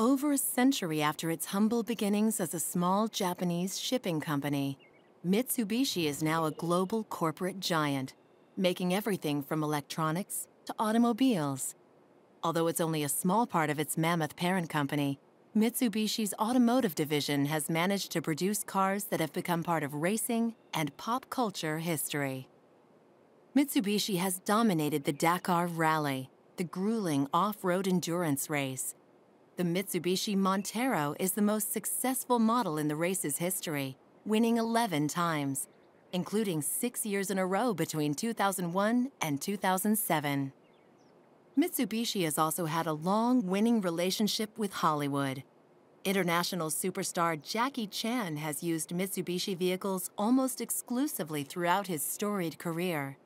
Over a century after its humble beginnings as a small Japanese shipping company, Mitsubishi is now a global corporate giant, making everything from electronics to automobiles. Although it's only a small part of its mammoth parent company, Mitsubishi's automotive division has managed to produce cars that have become part of racing and pop culture history. Mitsubishi has dominated the Dakar Rally, the grueling off-road endurance race, the Mitsubishi Montero is the most successful model in the race's history, winning 11 times, including six years in a row between 2001 and 2007. Mitsubishi has also had a long winning relationship with Hollywood. International superstar Jackie Chan has used Mitsubishi vehicles almost exclusively throughout his storied career.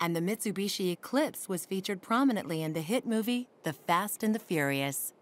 And the Mitsubishi Eclipse was featured prominently in the hit movie The Fast and the Furious.